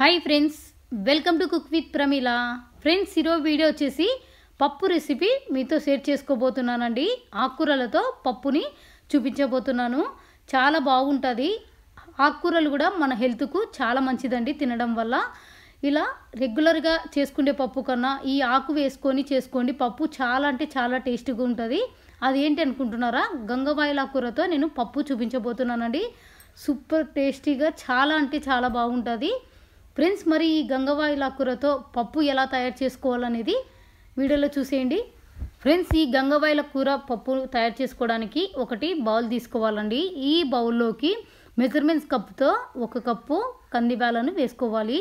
hi friends welcome to cook with Pramila friends ఈరోజు video వచ్చేసి పప్పు రెసిపీ మీతో షేర్ చేసుకోబోతున్నానండి ఆకుకూరలతో పప్పుని చూపించబోతున్నాను చాలా బాగుంటుంది ఆకుకూరలు కూడా మన హెల్త్కు చాలా మంచిదండి తినడం వల్ల ఇలా రెగ్యులర్గా చేసుకునే పప్పు కన్నా ఈ ఆకు వేసుకొని చేసుకోండి పప్పు చాలా అంటే చాలా టేస్టీగా ఉంటుంది అది ఏంటి అనుకుంటున్నారా గంగవాయల కూరతో నేను పప్పు చూపించబోతున్నానండి సూపర్ టేస్టీగా చాలా అంటే చాలా బాగుంటుంది ఫ్రెండ్స్ మరి ఈ గంగవాయుల కూరతో పప్పు ఎలా తయారు చేసుకోవాలనేది వీడియోలో చూసేయండి ఫ్రెండ్స్ ఈ గంగవాయిల కూర పప్పు తయారు చేసుకోవడానికి ఒకటి బౌల్ తీసుకోవాలండి ఈ బౌల్లోకి మెజర్మెంట్స్ కప్పుతో ఒక కప్పు కందిబ్యాలను వేసుకోవాలి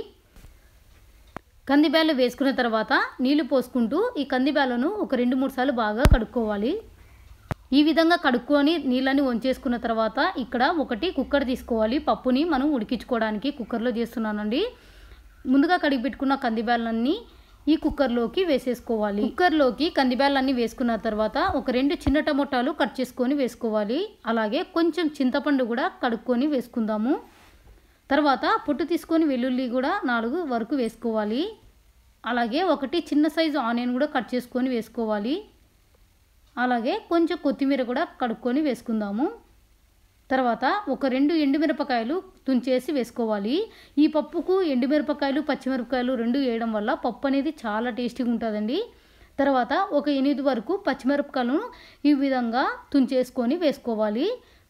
కందిబ్యాలు వేసుకున్న తర్వాత నీళ్లు పోసుకుంటూ ఈ కందిబ్యాలను ఒక రెండు మూడు సార్లు బాగా కడుక్కోవాలి ఈ విధంగా కడుక్కొని నీళ్ళని వంచేసుకున్న తర్వాత ఇక్కడ ఒకటి కుక్కర్ తీసుకోవాలి పప్పుని మనం ఉడికించుకోవడానికి కుక్కర్లో చేస్తున్నానండి ముందుగా కడిగి పెట్టుకున్న కందిబ్యాలన్నీ ఈ కుక్కర్లోకి వేసేసుకోవాలి కుక్కర్లోకి కందిబ్యాలన్నీ వేసుకున్న తర్వాత ఒక రెండు చిన్న టమోటాలు కట్ చేసుకొని వేసుకోవాలి అలాగే కొంచెం చింతపండు కూడా కడుక్కొని వేసుకుందాము తర్వాత పొట్టు తీసుకొని వెల్లుల్లి కూడా నాలుగు వరకు వేసుకోవాలి అలాగే ఒకటి చిన్న సైజు ఆనియన్ కూడా కట్ చేసుకొని వేసుకోవాలి అలాగే కొంచెం కొత్తిమీర కూడా కడుక్కొని వేసుకుందాము తర్వాత ఒక రెండు ఎండుమిరపకాయలు తుంచేసి వేసుకోవాలి ఈ పప్పుకు ఎండుమిరపకాయలు పచ్చిమిరపకాయలు రెండు వేయడం వల్ల పప్పు అనేది చాలా టేస్టీగా ఉంటుందండి తర్వాత ఒక ఎనిమిది వరకు పచ్చిమిరపకాయలను ఈ విధంగా తుంచేసుకొని వేసుకోవాలి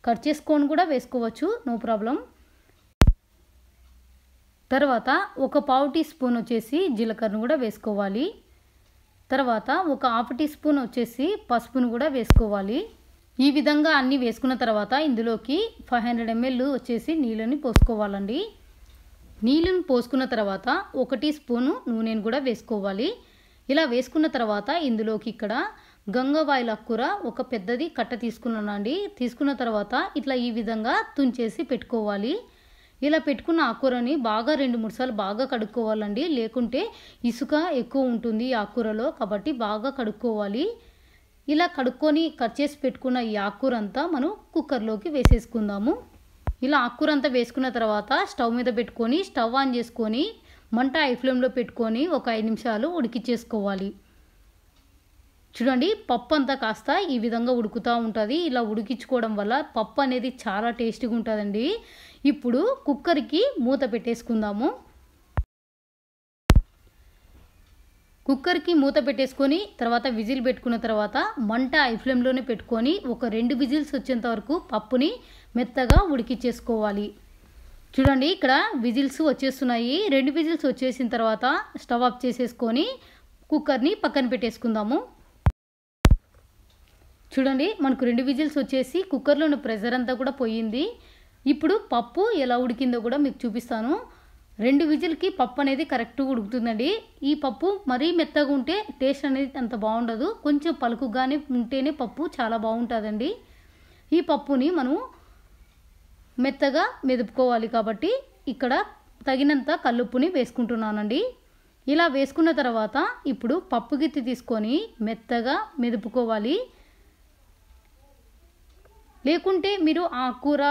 కట్ చేసుకొని కూడా వేసుకోవచ్చు నో ప్రాబ్లం తర్వాత ఒక పావు టీ స్పూన్ వచ్చేసి జీలకర్రను కూడా వేసుకోవాలి తర్వాత ఒక హాఫ్ టీ స్పూన్ వచ్చేసి పసుపును కూడా వేసుకోవాలి ఈ విధంగా అన్నీ వేసుకున్న తర్వాత ఇందులోకి ఫైవ్ హండ్రెడ్ ఎంఎల్ వచ్చేసి నీళ్ళని పోసుకోవాలండి నీళ్ళను పోసుకున్న తర్వాత ఒకటి స్పూను నూనెను కూడా వేసుకోవాలి ఇలా వేసుకున్న తర్వాత ఇందులోకి ఇక్కడ గంగవాయిల కూర ఒక పెద్దది కట్ట తీసుకున్నానండి తీసుకున్న తర్వాత ఇట్లా ఈ విధంగా తుంచేసి పెట్టుకోవాలి ఇలా పెట్టుకున్న ఆకురని బాగా రెండు మూడు సార్లు బాగా కడుక్కోవాలండి లేకుంటే ఇసుక ఎక్కువ ఉంటుంది ఆకురలో కాబట్టి బాగా కడుక్కోవాలి ఇలా కడుక్కొని కట్ చేసి పెట్టుకున్న ఈ ఆకుకూర అంతా మనం కుక్కర్లోకి వేసేసుకుందాము ఇలా ఆకుకూర అంతా వేసుకున్న తర్వాత స్టవ్ మీద పెట్టుకొని స్టవ్ ఆన్ చేసుకొని మంట ఐ ఫ్లేమ్లో పెట్టుకొని ఒక ఐదు నిమిషాలు ఉడికించేసుకోవాలి చూడండి పప్పు అంతా కాస్త ఈ విధంగా ఉడుకుతూ ఉంటుంది ఇలా ఉడికించుకోవడం వల్ల పప్పు అనేది చాలా టేస్టీగా ఉంటుందండి ఇప్పుడు కుక్కర్కి మూత పెట్టేసుకుందాము కుక్కర్కి మూత పెట్టేసుకొని తర్వాత విజిల్ పెట్టుకున్న తర్వాత మంట ఐ ఫ్లేమ్లోనే పెట్టుకొని ఒక రెండు విజిల్స్ వచ్చేంత వరకు పప్పుని మెత్తగా ఉడికిచ్చేసుకోవాలి చూడండి ఇక్కడ విజిల్స్ వచ్చేస్తున్నాయి రెండు విజిల్స్ వచ్చేసిన తర్వాత స్టవ్ ఆఫ్ చేసేసుకొని కుక్కర్ని పక్కన పెట్టేసుకుందాము చూడండి మనకు రెండు విజిల్స్ వచ్చేసి కుక్కర్లో ఉన్న ప్రెజర్ అంతా కూడా పోయింది ఇప్పుడు పప్పు ఎలా ఉడికిందో కూడా మీకు చూపిస్తాను రెండు విజిల్కి పప్పు అనేది కరెక్ట్గా ఉడుకుతుందండి ఈ పప్పు మరీ మెత్తగా ఉంటే టేస్ట్ అనేది అంత బాగుండదు కొంచెం పలుకుగానే ఉంటేనే పప్పు చాలా బాగుంటుందండి ఈ పప్పుని మనం మెత్తగా మెదుపుకోవాలి కాబట్టి ఇక్కడ తగినంత కల్లుప్పుని వేసుకుంటున్నానండి ఇలా వేసుకున్న తర్వాత ఇప్పుడు పప్పు గిత్తి తీసుకొని మెత్తగా మెదుపుకోవాలి లేకుంటే మీరు ఆ కూర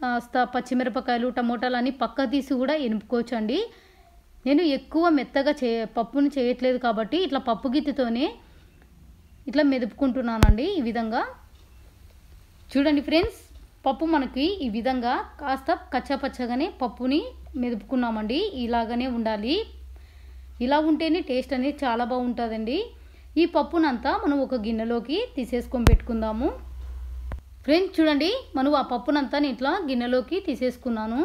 కాస్త పచ్చిమిరపకాయలు టమోటాలు అన్నీ పక్క తీసి కూడా ఎనుపుకోవచ్చండి నేను ఎక్కువ మెత్తగా చే పప్పును చేయట్లేదు కాబట్టి ఇట్లా పప్పు గిత్తితోనే ఇట్లా మెదుపుకుంటున్నానండి ఈ విధంగా చూడండి ఫ్రెండ్స్ పప్పు మనకి ఈ విధంగా కాస్త కచ్చాపచ్చగానే పప్పుని మెదుపుకున్నామండి ఇలాగనే ఉండాలి ఇలా ఉంటేనే టేస్ట్ అనేది చాలా బాగుంటుందండి ఈ పప్పునంతా మనం ఒక గిన్నెలోకి తీసేసుకొని పెట్టుకుందాము ఫ్రెండ్స్ చూడండి మనం ఆ పప్పునంతా ఇట్లా గిన్నెలోకి తీసేసుకున్నాను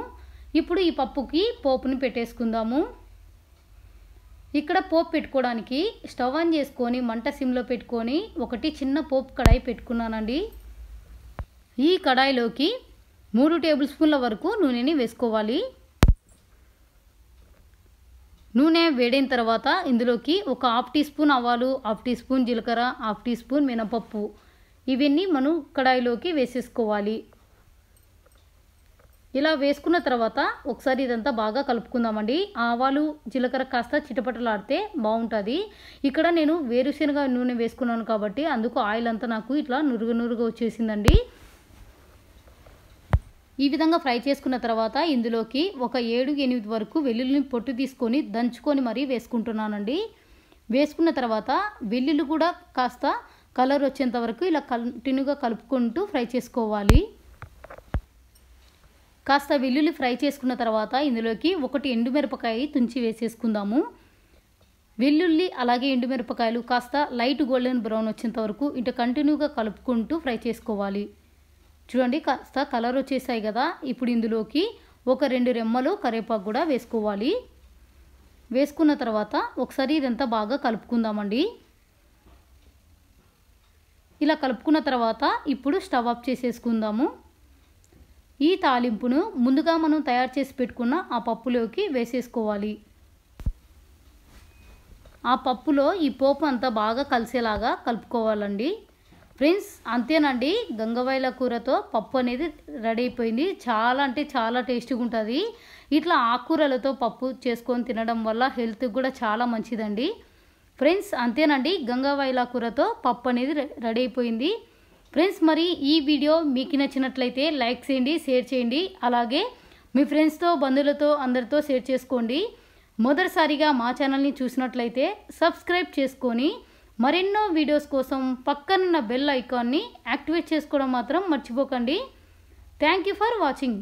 ఇప్పుడు ఈ పప్పుకి పోపుని పెట్టేసుకుందాము ఇక్కడ పోపు పెట్టుకోవడానికి స్టవ్ ఆన్ చేసుకొని మంట సిమ్లో పెట్టుకొని ఒకటి చిన్న పోపు కడాయి పెట్టుకున్నానండి ఈ కడాయిలోకి మూడు టేబుల్ స్పూన్ల వరకు నూనెని వేసుకోవాలి నూనె వేడిన తర్వాత ఇందులోకి ఒక హాఫ్ టీ స్పూన్ ఆవాలు హాఫ్ టీ స్పూన్ జీలకర్ర హాఫ్ టీ స్పూన్ మినపప్పు ఇవన్నీ మనం కడాయిలోకి వేసేసుకోవాలి ఇలా వేసుకున్న తర్వాత ఒకసారి ఇదంతా బాగా కలుపుకుందామండి ఆవాలు జీలకర్ర కాస్త చిటపటలాడితే బాగుంటుంది ఇక్కడ నేను వేరుశనగ నూనె వేసుకున్నాను కాబట్టి అందుకు ఆయిల్ అంతా నాకు ఇట్లా నురుగు నురుగు వచ్చేసిందండి ఈ విధంగా ఫ్రై చేసుకున్న తర్వాత ఇందులోకి ఒక ఏడు ఎనిమిది వరకు వెల్లుల్లిని పొట్టు తీసుకొని దంచుకొని మరీ వేసుకుంటున్నానండి వేసుకున్న తర్వాత వెల్లుల్లి కూడా కాస్త కలర్ వచ్చేంత వరకు ఇలా కంటిన్యూగా కలుపుకుంటూ ఫ్రై చేసుకోవాలి కాస్త వెల్లుల్లి ఫ్రై చేసుకున్న తర్వాత ఇందులోకి ఒకటి ఎండుమిరపకాయ తుంచి వేసేసుకుందాము వెల్లుల్లి అలాగే ఎండుమిరపకాయలు కాస్త లైట్ గోల్డెన్ బ్రౌన్ వచ్చేంత వరకు ఇటు కంటిన్యూగా కలుపుకుంటూ ఫ్రై చేసుకోవాలి చూడండి కాస్త కలర్ వచ్చేసాయి కదా ఇప్పుడు ఇందులోకి ఒక రెండు రెమ్మలు కరివేపాకు కూడా వేసుకోవాలి వేసుకున్న తర్వాత ఒకసారి ఇదంతా బాగా కలుపుకుందామండి ఇలా కలుపుకున్న తర్వాత ఇప్పుడు స్టవ్ ఆఫ్ చేసేసుకుందాము ఈ తాలింపును ముందుగా మనం తయారు చేసి పెట్టుకున్న ఆ పప్పులోకి వేసేసుకోవాలి ఆ పప్పులో ఈ పోపు అంతా బాగా కలిసేలాగా కలుపుకోవాలండి ఫ్రెండ్స్ అంతేనండి గంగవైల కూరతో పప్పు అనేది రెడీ అయిపోయింది చాలా అంటే చాలా టేస్టీగా ఉంటుంది ఇట్లా ఆకుకూరలతో పప్పు చేసుకొని తినడం వల్ల హెల్త్కి కూడా చాలా మంచిదండి ఫ్రెండ్స్ అంతేనండి వైలా కూరతో పప్పు అనేది రెడీ అయిపోయింది ఫ్రెండ్స్ మరి ఈ వీడియో మీకు నచ్చినట్లయితే లైక్ చేయండి షేర్ చేయండి అలాగే మీ ఫ్రెండ్స్తో బంధువులతో అందరితో షేర్ చేసుకోండి మొదటిసారిగా మా ఛానల్ని చూసినట్లయితే సబ్స్క్రైబ్ చేసుకొని మరెన్నో వీడియోస్ కోసం పక్కనున్న బెల్ ఐకాన్ని యాక్టివేట్ చేసుకోవడం మాత్రం మర్చిపోకండి థ్యాంక్ యూ ఫర్ వాచింగ్